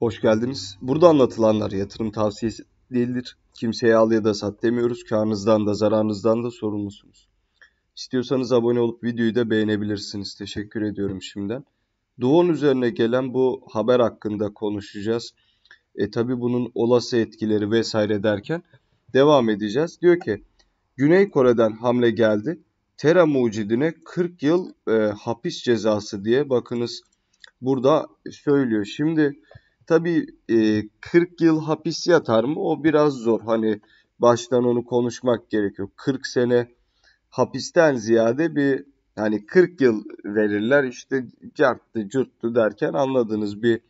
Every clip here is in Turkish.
Hoş geldiniz. Burada anlatılanlar yatırım tavsiyesi değildir. Kimseye al ya da sat demiyoruz. Karnınızdan da zararınızdan da sorumlusunuz. İstiyorsanız abone olup videoyu da beğenebilirsiniz. Teşekkür ediyorum şimdiden. Doğun üzerine gelen bu haber hakkında konuşacağız. E tabi bunun olası etkileri vesaire derken devam edeceğiz. Diyor ki Güney Kore'den hamle geldi. Tera mucidine 40 yıl e, hapis cezası diye bakınız burada söylüyor. Şimdi Tabii e, 40 yıl hapis yatar mı? O biraz zor. Hani baştan onu konuşmak gerekiyor. 40 sene hapisten ziyade bir hani 40 yıl verirler işte carttı curttu derken anladınız bir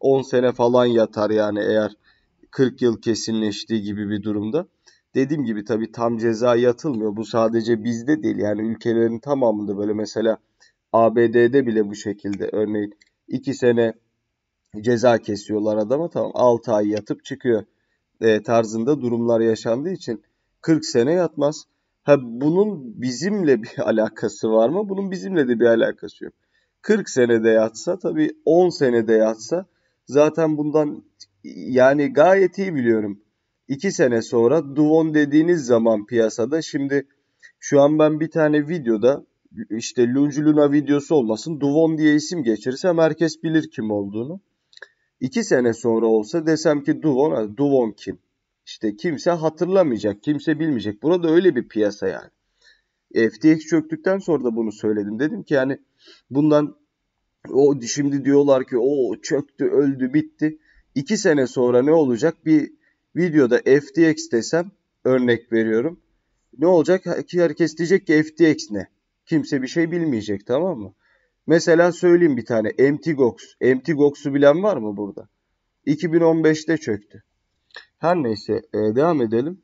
10 sene falan yatar yani eğer 40 yıl kesinleştiği gibi bir durumda. Dediğim gibi tabi tam ceza yatılmıyor. Bu sadece bizde değil yani ülkelerin tamamında böyle mesela ABD'de bile bu şekilde örneğin 2 sene ceza kesiyorlar adama tamam 6 ay yatıp çıkıyor e, tarzında durumlar yaşandığı için 40 sene yatmaz. Ha bunun bizimle bir alakası var mı? Bunun bizimle de bir alakası yok. 40 senede yatsa tabii 10 senede yatsa zaten bundan yani gayet iyi biliyorum. 2 sene sonra Duvon dediğiniz zaman piyasada şimdi şu an ben bir tane videoda işte Lunculuna videosu olmasın Duvon diye isim geçirsem herkes bilir kim olduğunu. 2 sene sonra olsa desem ki Duvon, Duvon kim? İşte kimse hatırlamayacak, kimse bilmeyecek. Burada öyle bir piyasa yani. FTX çöktükten sonra da bunu söyledim. Dedim ki yani bundan o şimdi diyorlar ki o çöktü, öldü, bitti. 2 sene sonra ne olacak? Bir videoda FTX desem örnek veriyorum. Ne olacak? Herkes diyecek ki FTX ne? Kimse bir şey bilmeyecek tamam mı? Mesela söyleyeyim bir tane MTGOX. MTGOX'u bilen var mı burada? 2015'te çöktü. Her neyse e, devam edelim.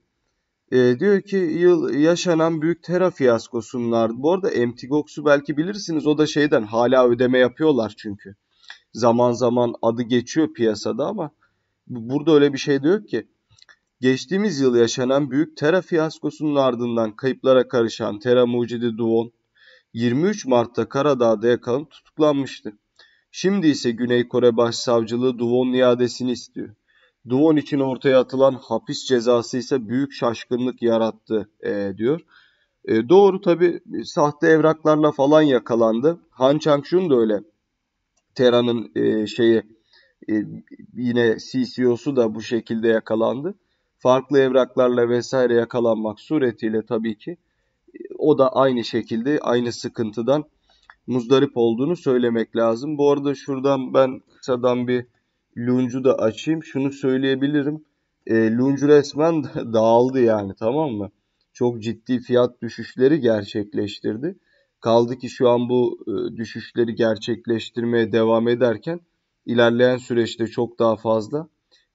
E, diyor ki yıl yaşanan büyük tera fiyaskosunun ardından. Bu arada MTGOX'u belki bilirsiniz. O da şeyden hala ödeme yapıyorlar çünkü. Zaman zaman adı geçiyor piyasada ama burada öyle bir şey diyor ki. Geçtiğimiz yıl yaşanan büyük tera fiyaskosunun ardından kayıplara karışan tera mucidi Duon 23 Mart'ta Karadağ'da yakalanıp tutuklanmıştı. Şimdi ise Güney Kore Başsavcılığı Duwon iadesini istiyor. Duwon için ortaya atılan hapis cezası ise büyük şaşkınlık yarattı e, diyor. E, doğru tabi sahte evraklarla falan yakalandı. Han chang da öyle. Teran'ın e, şeyi e, yine CCO'su e da bu şekilde yakalandı. Farklı evraklarla vesaire yakalanmak suretiyle tabii ki o da aynı şekilde aynı sıkıntıdan muzdarip olduğunu söylemek lazım. Bu arada şuradan ben kısadan bir luncu da açayım. Şunu söyleyebilirim. E, luncu resmen dağıldı yani tamam mı? Çok ciddi fiyat düşüşleri gerçekleştirdi. Kaldı ki şu an bu e, düşüşleri gerçekleştirmeye devam ederken ilerleyen süreçte çok daha fazla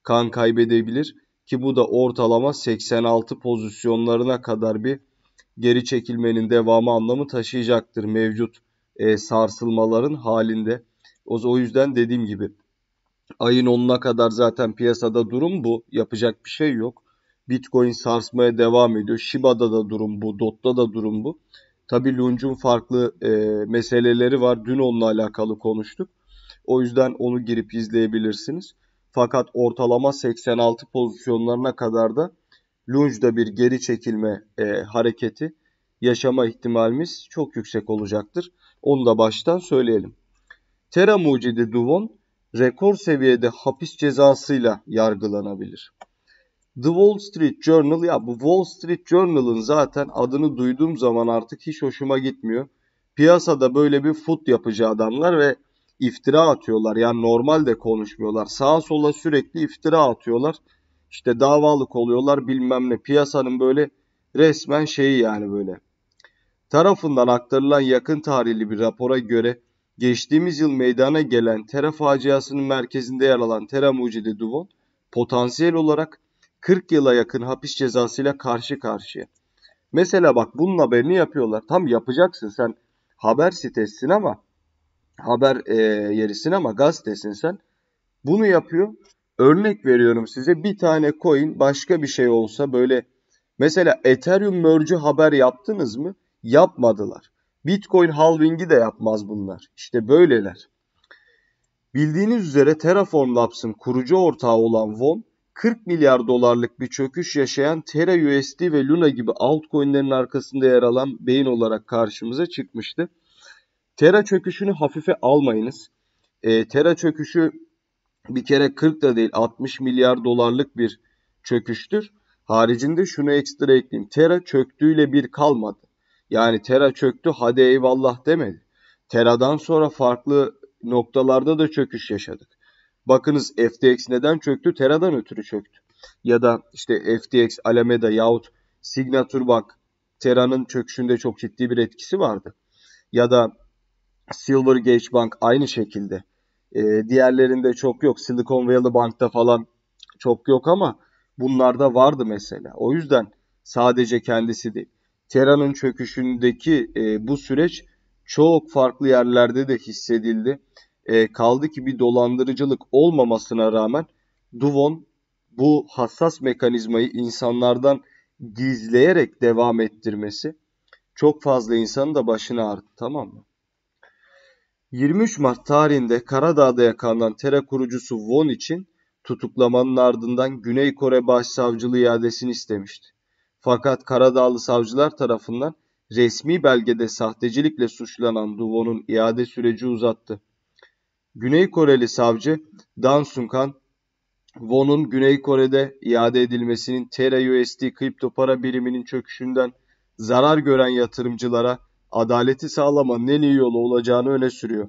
kan kaybedebilir ki bu da ortalama 86 pozisyonlarına kadar bir geri çekilmenin devamı anlamı taşıyacaktır mevcut e, sarsılmaların halinde. O, o yüzden dediğim gibi ayın 10'una kadar zaten piyasada durum bu. Yapacak bir şey yok. Bitcoin sarsmaya devam ediyor. Shiba'da da durum bu. Dot'ta da durum bu. Tabii Lunge'un farklı e, meseleleri var. Dün onunla alakalı konuştuk. O yüzden onu girip izleyebilirsiniz. Fakat ortalama 86 pozisyonlarına kadar da lunge'da bir geri çekilme e, hareketi yaşama ihtimalimiz çok yüksek olacaktır. Onu da baştan söyleyelim. Tera mucidi Duvon rekor seviyede hapis cezasıyla yargılanabilir. The Wall Street Journal ya bu Wall Street Journal'ın zaten adını duyduğum zaman artık hiç hoşuma gitmiyor. Piyasada böyle bir fut yapıcı adamlar ve iftira atıyorlar. Yani normalde konuşmuyorlar. Sağa sola sürekli iftira atıyorlar işte davalık oluyorlar bilmem ne piyasanın böyle resmen şeyi yani böyle. Tarafından aktarılan yakın tarihli bir rapora göre geçtiğimiz yıl meydana gelen Tera faciasının merkezinde yer alan Tera mucidi Duvon potansiyel olarak 40 yıla yakın hapis cezasıyla karşı karşıya. Mesela bak bunun haberini yapıyorlar. Tam yapacaksın sen haber sitesin ama haber e, yerisin ama gazetesin sen. Bunu yapıyor örnek veriyorum size bir tane coin başka bir şey olsa böyle mesela Ethereum merge'ü haber yaptınız mı? Yapmadılar. Bitcoin halving'i de yapmaz bunlar. İşte böyleler. Bildiğiniz üzere Terraform Labs'ın kurucu ortağı olan Von 40 milyar dolarlık bir çöküş yaşayan Terra USD ve Luna gibi altcoin'lerin arkasında yer alan beyin olarak karşımıza çıkmıştı. Terra çöküşünü hafife almayınız. E, Terra çöküşü bir kere 40 da değil 60 milyar dolarlık bir çöküştür. Haricinde şunu ekstra ekleyeyim. Tera çöktüğüyle bir kalmadı. Yani Tera çöktü hadi eyvallah demedi. Tera'dan sonra farklı noktalarda da çöküş yaşadık. Bakınız FTX neden çöktü? Tera'dan ötürü çöktü. Ya da işte FTX, Alameda yahut Signature Bank Tera'nın çöküşünde çok ciddi bir etkisi vardı. Ya da Silvergate Bank aynı şekilde. E, diğerlerinde çok yok. Silicon Valley Bank'ta falan çok yok ama bunlarda vardı mesela. O yüzden sadece kendisi değil. Tera'nın çöküşündeki e, bu süreç çok farklı yerlerde de hissedildi. E, kaldı ki bir dolandırıcılık olmamasına rağmen Duvon bu hassas mekanizmayı insanlardan gizleyerek devam ettirmesi çok fazla insanın da başını ağrıttı tamam mı? 23 Mart tarihinde Karadağ'da yakalanan TERA kurucusu Won için tutuklamanın ardından Güney Kore Başsavcılığı iadesini istemişti. Fakat Karadağlı savcılar tarafından resmi belgede sahtecilikle suçlanan Duwon'un iade süreci uzattı. Güney Koreli savcı Dan Sunkan, Won'un Güney Kore'de iade edilmesinin TERA USD kripto para biriminin çöküşünden zarar gören yatırımcılara adaleti sağlamanın en iyi yolu olacağını öne sürüyor.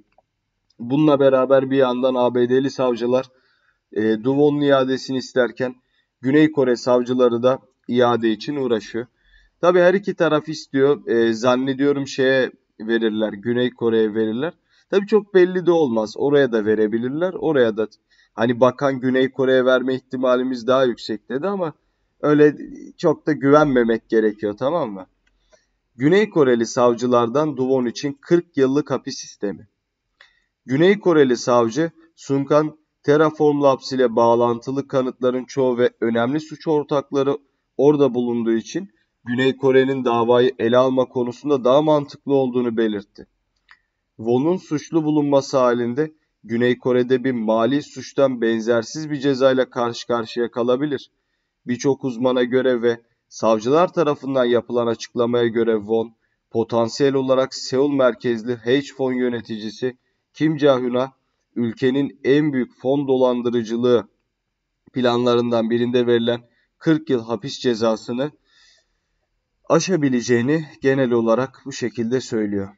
Bununla beraber bir yandan ABD'li savcılar e, Duvon'un iadesini isterken Güney Kore savcıları da iade için uğraşıyor. Tabii her iki taraf istiyor. E, zannediyorum şeye verirler. Güney Kore'ye verirler. Tabii çok belli de olmaz. Oraya da verebilirler. Oraya da hani bakan Güney Kore'ye verme ihtimalimiz daha yüksek dedi ama öyle çok da güvenmemek gerekiyor tamam mı? Güney Koreli savcılardan Duvon için 40 yıllık hapis sistemi. Güney Koreli savcı Sunkan Terraform Labs ile bağlantılı kanıtların çoğu ve önemli suç ortakları orada bulunduğu için Güney Kore'nin davayı ele alma konusunda daha mantıklı olduğunu belirtti. Won'un suçlu bulunması halinde Güney Kore'de bir mali suçtan benzersiz bir cezayla karşı karşıya kalabilir. Birçok uzmana göre ve Savcılar tarafından yapılan açıklamaya göre Von, potansiyel olarak Seul merkezli hedge fon yöneticisi Kim Jahun'a ülkenin en büyük fon dolandırıcılığı planlarından birinde verilen 40 yıl hapis cezasını aşabileceğini genel olarak bu şekilde söylüyor.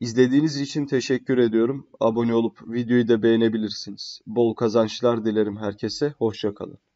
İzlediğiniz için teşekkür ediyorum. Abone olup videoyu da beğenebilirsiniz. Bol kazançlar dilerim herkese. Hoşçakalın.